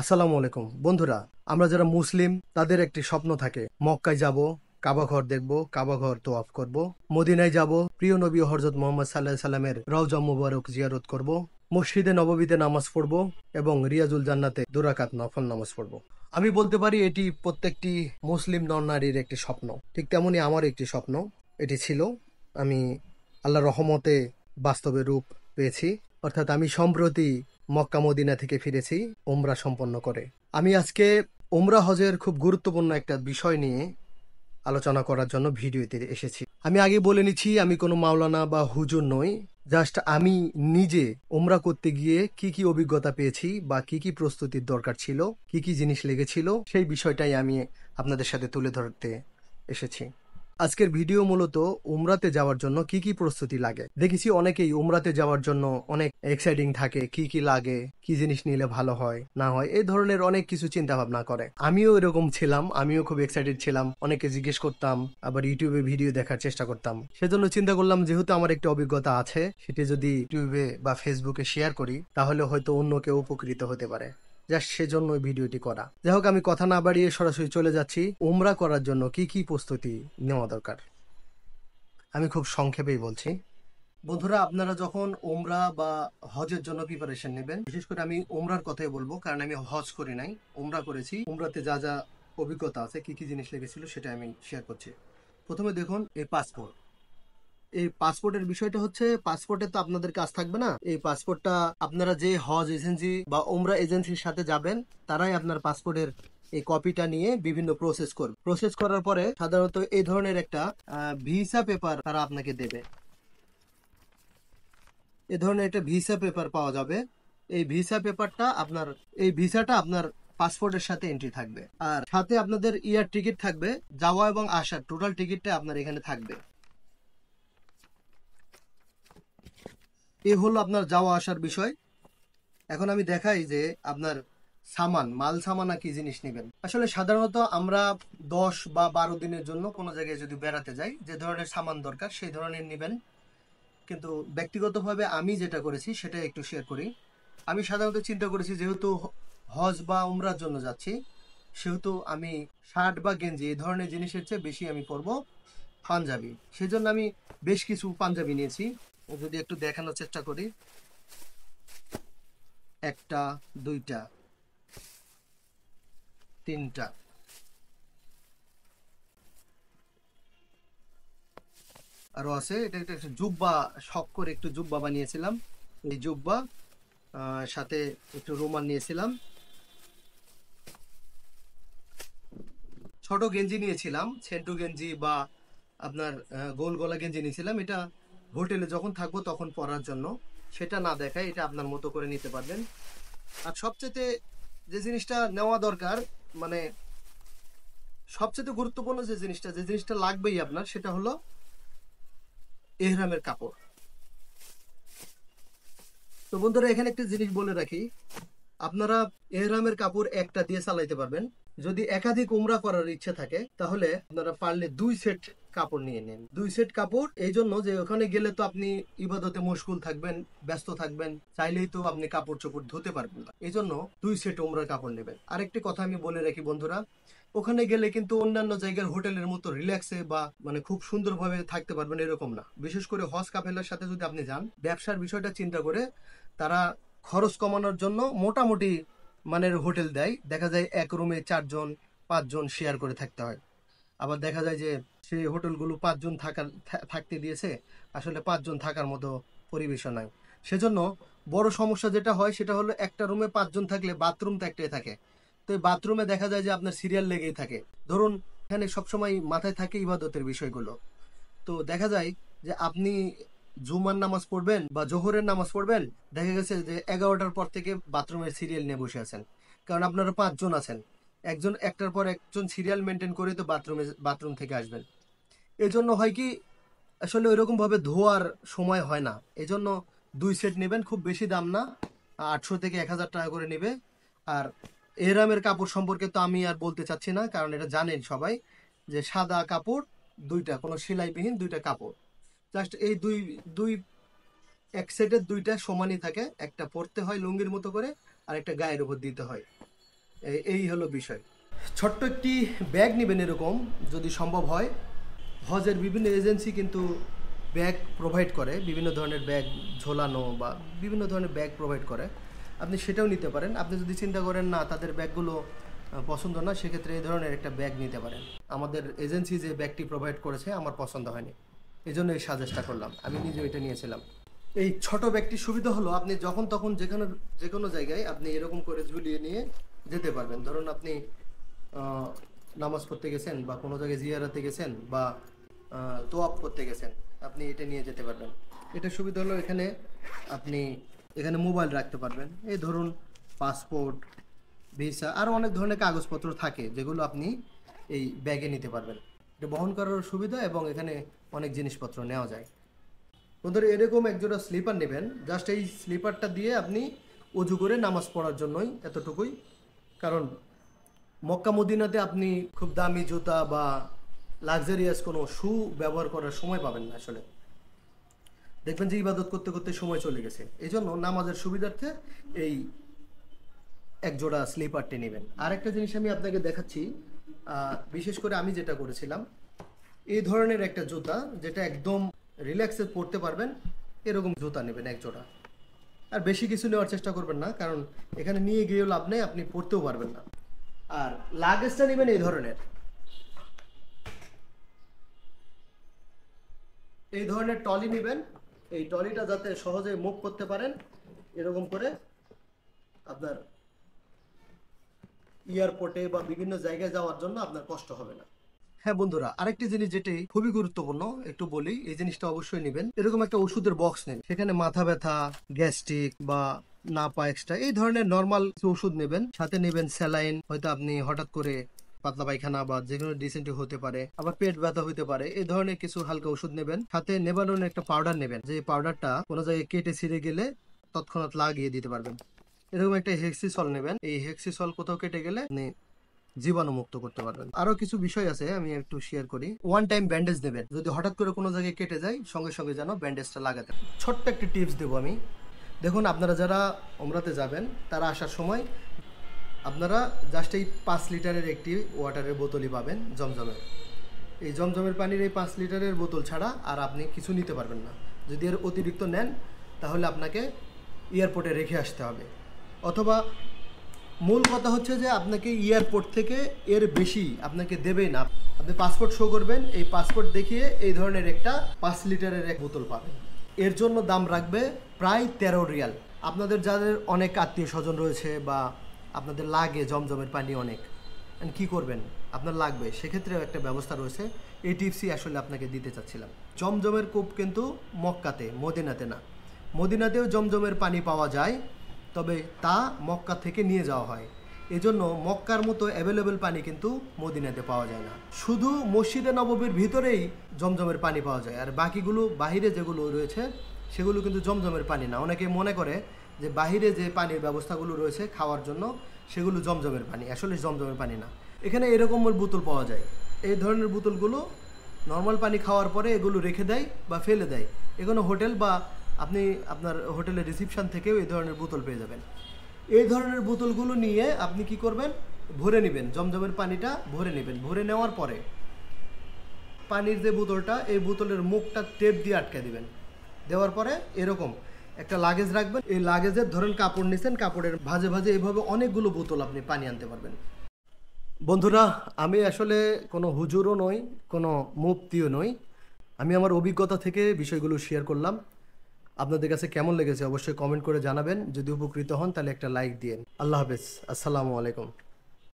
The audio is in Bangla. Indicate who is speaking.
Speaker 1: আসসালামু আলাইকুম বন্ধুরা আমরা যারা মুসলিম তাদের একটি স্বপ্ন থাকে মক্কায় যাব কাবাঘর দেখব কাবাঘর তোয়াফ করব মদিনায় যাব প্রিয় নবী হরজত মোহাম্মদ সাল্লাহ সাল্লামের রওজা মুবারক জিয়ারত করব মসজিদে নববীতে নামাজ পড়ব এবং রিয়াজুল জান্নাতে দুরাকাত নফল নামাজ পড়ব আমি বলতে পারি এটি প্রত্যেকটি মুসলিম নর নারীর একটি স্বপ্ন ঠিক তেমনই আমার একটি স্বপ্ন এটি ছিল আমি আল্লাহ রহমতে বাস্তবে রূপ পেয়েছি অর্থাৎ আমি সম্প্রতি মক্কা মদিনা থেকে ফিরেছি ওমরা সম্পন্ন করে আমি আজকে ওমরা হজের খুব গুরুত্বপূর্ণ একটা বিষয় নিয়ে আলোচনা করার জন্য ভিডিওতে এসেছি আমি আগে বলে নিচ্ছি আমি কোনো মাওলানা বা হুজুর নই জাস্ট আমি নিজে ওমরা করতে গিয়ে কি কি অভিজ্ঞতা পেয়েছি বা কি কি প্রস্তুতির দরকার ছিল কি কি জিনিস লেগেছিল সেই বিষয়টাই আমি আপনাদের সাথে তুলে ধরতে এসেছি আজকের ভিডিও মূলত উমরাতে যাওয়ার জন্য কি কি প্রস্তুতি লাগে দেখেছি অনেকেই উমরাতে যাওয়ার জন্য অনেক এক্সাইটিং থাকে কি কি লাগে কি জিনিস নিলে ভালো হয় না হয় এই ধরনের অনেক কিছু চিন্তা ভাবনা করে আমিও এরকম ছিলাম আমিও খুব এক্সাইটেড ছিলাম অনেকে জিজ্ঞেস করতাম আবার ইউটিউবে ভিডিও দেখার চেষ্টা করতাম সেজন্য চিন্তা করলাম যেহেতু আমার একটি অভিজ্ঞতা আছে সেটি যদি ইউটিউবে বা ফেসবুকে শেয়ার করি তাহলে হয়তো অন্য কেউ উপকৃত হতে পারে জাস্ট সেজন্যই ভিডিওটি করা যাই হোক আমি কথা না বাড়িয়ে সরাসরি চলে যাচ্ছি উমরা করার জন্য কি কি প্রস্তুতি নেওয়া দরকার আমি খুব সংক্ষেপেই বলছি বন্ধুরা আপনারা যখন ওমরা বা হজের জন্য প্রিপারেশন নেবেন বিশেষ করে আমি ওমরার কথাই বলবো কারণ আমি হজ করি নাই ওমরা করেছি ওমরাতে যা যা অভিজ্ঞতা আছে কি কি জিনিস লেগেছিল সেটা আমি শেয়ার করছি প্রথমে দেখুন এই পাসপোর্ট এই পাসপোর্টের বিষয়টা হচ্ছে পাসপোর্টে তো আপনাদের কাজ থাকবে না এই পাসপোর্টটা আপনারা যে হজ এজেন্সি বা ওমরা এজেন্সির সাথে যাবেন তারাই আপনার পাসপোর্টের এই কপিটা নিয়ে বিভিন্ন প্রসেস করবে প্রসেস করার পরে সাধারণত এই ধরনের একটা ভিসা পেপার তারা আপনাকে দেবে এ ধরনের একটা ভিসা পেপার পাওয়া যাবে এই ভিসা পেপারটা আপনার এই ভিসাটা আপনার পাসপোর্টের সাথে এন্ট্রি থাকবে আর সাথে আপনাদের ইয়ার টিকিট থাকবে যাওয়া এবং আসা টোটাল টিকিটটা আপনার এখানে থাকবে এ হলো আপনার যাওয়া আসার বিষয় এখন আমি দেখাই যে আপনার সামান মাল না কি জিনিস নেবেন আসলে সাধারণত আমরা দশ বা বারো দিনের জন্য কোনো জায়গায় যদি বেড়াতে যাই যে ধরনের সামান দরকার সেই ধরনের নেবেন কিন্তু ব্যক্তিগতভাবে আমি যেটা করেছি সেটা একটু শেয়ার করি আমি সাধারণত চিন্তা করেছি যেহেতু হজ বা উমরার জন্য যাচ্ছি সেহেতু আমি শার্ট বা গেঞ্জি এই ধরনের জিনিসের চেয়ে বেশি আমি পরব পাঞ্জাবি সেজন্য আমি বেশ কিছু পাঞ্জাবি নিয়েছি যদি একটু দেখানোর চেষ্টা করি একটা দুইটা তিনটা আরো আছে এটা একটা জুব্বা শখ করে একটু জুব্বা বানিয়েছিলাম এই জুব্বা সাথে একটু রোমান নিয়েছিলাম ছোট গেঞ্জি নিয়েছিলাম সেন্টু গেঞ্জি বা আপনার গোল গলা গেঞ্জি নিয়েছিলাম এটা হোটেলে যখন থাকবো তখন পরার জন্য সেটা না দেখায় এটা আপনার মতো করে নিতে পারবেন আর সবচেয়ে যে জিনিসটা নেওয়া দরকার মানে সবচেয়ে গুরুত্বপূর্ণ যে জিনিসটা যে জিনিসটা লাগবেই আপনার সেটা হলো এহরামের কাপড় তো বন্ধুরা এখানে একটি জিনিস বলে রাখি আপনারা এহরামের কাপড় একটা দিয়ে চালাইতে পারবেন যদি একাধিক উমরা করার ইচ্ছে থাকে তাহলে আপনারা পারলে দুই সেট কাপড় নিয়ে নেন দুই সেট কাপড় এই জন্য যে ওখানে গেলে তো আপনি ইবাদতে মুশকুল থাকবেন ব্যস্ত থাকবেন চাইলেই তো আপনি কাপড় চোপড় ধুতে পারবেন না এই জন্য দুই সেট ওমরার কাপড় নেবেন আরেকটি কথা আমি বলে রাখি বন্ধুরা ওখানে গেলে কিন্তু অন্যান্য জায়গার হোটেলের মতো রিল্যাক্সে বা মানে খুব সুন্দরভাবে থাকতে পারবেন এরকম না বিশেষ করে হজ কাফেলার সাথে যদি আপনি যান ব্যবসার বিষয়টা চিন্তা করে তারা খরচ কমানোর জন্য মোটামুটি মানের হোটেল দেয় দেখা যায় এক রুমে চারজন পাঁচজন শেয়ার করে থাকতে হয় আবার দেখা যায় যে সে হোটেলগুলো পাঁচজন থাকার থাকতে দিয়েছে আসলে পাঁচজন থাকার মতো পরিবেশও নাই সেজন্য বড় সমস্যা যেটা হয় সেটা হলো একটা রুমে পাঁচজন থাকলে বাথরুম তো একটাই থাকে তো এই বাথরুমে দেখা যায় যে আপনার সিরিয়াল লেগেই থাকে ধরুন এখানে সবসময় মাথায় থাকে ইবাদতের বিষয়গুলো তো দেখা যায় যে আপনি জুমার নামাজ পড়বেন বা জোহরের নামাজ পড়বেন দেখা গেছে যে এগারোটার পর থেকে বাথরুমের সিরিয়াল নিয়ে বসে আছেন কারণ আপনারা পাঁচজন আছেন একজন একটার পর একজন সিরিয়াল মেনটেন করে তো বাথরুমে বাথরুম থেকে আসবেন এজন্য হয় কি আসলে ওইরকমভাবে ধোয়ার সময় হয় না এজন্য দুই সেট নেবেন খুব বেশি দাম না আটশো থেকে এক হাজার টাকা করে নেবে আর এরামের কাপড় সম্পর্কে তো আমি আর বলতে চাচ্ছি না কারণ এটা জানেন সবাই যে সাদা কাপড় দুইটা কোনো সেলাইবিহীন দুইটা কাপড় জাস্ট এই দুই দুই এক সেটের দুইটা সমানই থাকে একটা পরতে হয় লুঙ্গির মতো করে আর একটা গায়ের উপর দিতে হয় এই হলো বিষয় ছোট্ট একটি ব্যাগ নেবেন এরকম যদি সম্ভব হয় হজের বিভিন্ন এজেন্সি কিন্তু ব্যাগ প্রোভাইড করে বিভিন্ন ধরনের ব্যাগ ঝোলানো বা বিভিন্ন ধরনের ব্যাগ প্রোভাইড করে আপনি সেটাও নিতে পারেন আপনি যদি চিন্তা করেন না তাদের ব্যাগগুলো পছন্দ না সেক্ষেত্রে এই ধরনের একটা ব্যাগ নিতে পারেন আমাদের এজেন্সি যে ব্যাগটি প্রোভাইড করেছে আমার পছন্দ হয়নি এই জন্য এই সাজেস্টটা করলাম আমি নিজে এটা নিয়েছিলাম এই ছোট ব্যাগটির সুবিধা হলো আপনি যখন তখন যেখানে যে কোনো জায়গায় আপনি এরকম করে ঝুলিয়ে নিয়ে যেতে পারবেন ধরুন আপনি নামাজ পড়তে গেছেন বা কোনো জায়গায় জিয়ারাতে গেছেন বা তোয়াপ করতে গেছেন আপনি এটা নিয়ে যেতে পারবেন এটা সুবিধা হলো এখানে আপনি এখানে মোবাইল রাখতে পারবেন এই ধরুন পাসপোর্ট ভিসা আরও অনেক ধরনের কাগজপত্র থাকে যেগুলো আপনি এই ব্যাগে নিতে পারবেন এটা বহন করার সুবিধা এবং এখানে অনেক জিনিসপত্র নেওয়া যায় বন্ধুরা এরকম একজোড়া স্লিপার নেবেন জাস্ট এই স্লিপারটা দিয়ে আপনি উজু করে নামাজ পড়ার জন্যই এতটুকুই কারণ মক্কা মদিনাতে আপনি খুব দামি জুতা বা লাক্সারিয়াস কোনো শু ব্যবহার করার সময় পাবেন না আসলে দেখবেন যে ইবাদত করতে করতে সময় চলে গেছে এই জন্য নামাজের সুবিধার্থে এই এক জোড়া স্লিপারটি নেবেন আরেকটা জিনিস আমি আপনাকে দেখাচ্ছি বিশেষ করে আমি যেটা করেছিলাম এই ধরনের একটা জুতা যেটা একদম রিল্যাক্সে পরতে পারবেন এরকম জুতা নেবেন এক জোড়া আর বেশি কিছু নেওয়ার চেষ্টা করবেন না কারণ এখানে নিয়ে গিয়েও লাভ নেই আপনি পড়তেও পারবেন না আর লাগেজটা নেবেন এই ধরনের এই ধরনের টলি নেবেন এই টলিটা যাতে সহজে মুভ করতে পারেন এরকম করে আপনার এয়ারপোর্টে বা বিভিন্ন জায়গায় যাওয়ার জন্য আপনার কষ্ট হবে না হ্যাঁ বন্ধুরা আরেকটি জিনিস যেটি খুবই গুরুত্বপূর্ণ একটু বলি এই জিনিসটা অবশ্যই নেবেন এরকম একটা ওষুধের বক্স নেন সেখানে মাথা ব্যথা গ্যাস্ট্রিক বা নাপা এক্সট্রা এই ধরনের নর্মাল ওষুধ নেবেন সাথে নেবেন স্যালাইন হয়তো আপনি হঠাৎ করে পাতলা পায়খানা বা যে কোনো ডিসেন্ট্রি হতে পারে আবার পেট ব্যথা হতে পারে এই ধরনের কিছু হালকা ওষুধ নেবেন সাথে নেবানোর একটা পাউডার নেবেন যে পাউডারটা কোনো জায়গায় কেটে ছিঁড়ে গেলে তৎক্ষণাৎ লাগিয়ে দিতে পারবেন এরকম একটা হেক্সিসল নেবেন এই হেক্সিসল কোথাও কেটে গেলে আপনি জীবাণুমুক্ত করতে পারবেন আরো কিছু বিষয় আছে আমি একটু শেয়ার করি ওয়ান টাইম ব্যান্ডেজ দেবেন যদি হঠাৎ করে কোনো জায়গায় কেটে যায় সঙ্গে সঙ্গে যেন ব্যান্ডেজটা লাগাতে ছোট্ট একটি টিপস দেবো আমি দেখুন আপনারা যারা ওমরাতে যাবেন তারা আসার সময় আপনারা জাস্ট এই পাঁচ লিটারের একটি ওয়াটারের বোতলই পাবেন জমজমের এই জমজমের পানির এই পাঁচ লিটারের বোতল ছাড়া আর আপনি কিছু নিতে পারবেন না যদি এর অতিরিক্ত নেন তাহলে আপনাকে এয়ারপোর্টে রেখে আসতে হবে অথবা মূল কথা হচ্ছে যে আপনাকে এয়ারপোর্ট থেকে এর বেশি আপনাকে দেবে না আপনি পাসপোর্ট শো করবেন এই পাসপোর্ট দেখিয়ে এই ধরনের একটা পাঁচ লিটারের এক বোতল পাবেন এর জন্য দাম রাখবে প্রায় তেরো রিয়াল আপনাদের যাদের অনেক আত্মীয় স্বজন রয়েছে বা আপনাদের লাগে জমজমের পানি অনেক কী করবেন আপনার লাগবে সেক্ষেত্রেও একটা ব্যবস্থা রয়েছে এই টিপসই আসলে আপনাকে দিতে চাচ্ছিলাম জমজমের কূপ কিন্তু মক্কাতে মদিনাতে না মদিনাতেও জমজমের পানি পাওয়া যায় তবে তা মক্কা থেকে নিয়ে যাওয়া হয় এজন্য মক্কার মতো অ্যাভেলেবেল পানি কিন্তু মদিনাতে পাওয়া যায় না শুধু মসজিদে নববীর ভিতরেই জমজমের পানি পাওয়া যায় আর বাকিগুলো বাহিরে যেগুলো রয়েছে সেগুলো কিন্তু জমজমের পানি না অনেকে মনে করে যে বাহিরে যে পানির ব্যবস্থাগুলো রয়েছে খাওয়ার জন্য সেগুলো জমজমের পানি আসলে জমজমের পানি না এখানে এরকম বোতল পাওয়া যায় এই ধরনের বোতলগুলো নর্মাল পানি খাওয়ার পরে এগুলো রেখে দেয় বা ফেলে দেয় এগুলো হোটেল বা আপনি আপনার হোটেলের রিসিপশান থেকেও এই ধরনের বোতল পেয়ে যাবেন এই ধরনের বোতলগুলো নিয়ে আপনি কি করবেন ভরে নেবেন জমজমের পানিটা ভরে নেবেন ভরে নেওয়ার পরে পানির যে বোতলটা এই বোতলের মুখটা টেপ দিয়ে আটকে দেবেন দেওয়ার পরে এরকম একটা লাগেজ রাখবেন এই লাগেজের ধরেন কাপড় নিছেন কাপড়ের ভাজে ভাজে এইভাবে অনেকগুলো বোতল আপনি পানি আনতে পারবেন বন্ধুরা আমি আসলে কোনো হুজুরও নই কোনো মুক্তিও নই আমি আমার অভিজ্ঞতা থেকে বিষয়গুলো শেয়ার করলাম আপনাদের কাছে কেমন লেগেছে অবশ্যই কমেন্ট করে জানাবেন যদি উপকৃত হন তাহলে একটা লাইক দিন আল্লাহ হাফেজ আসসালামু আলাইকুম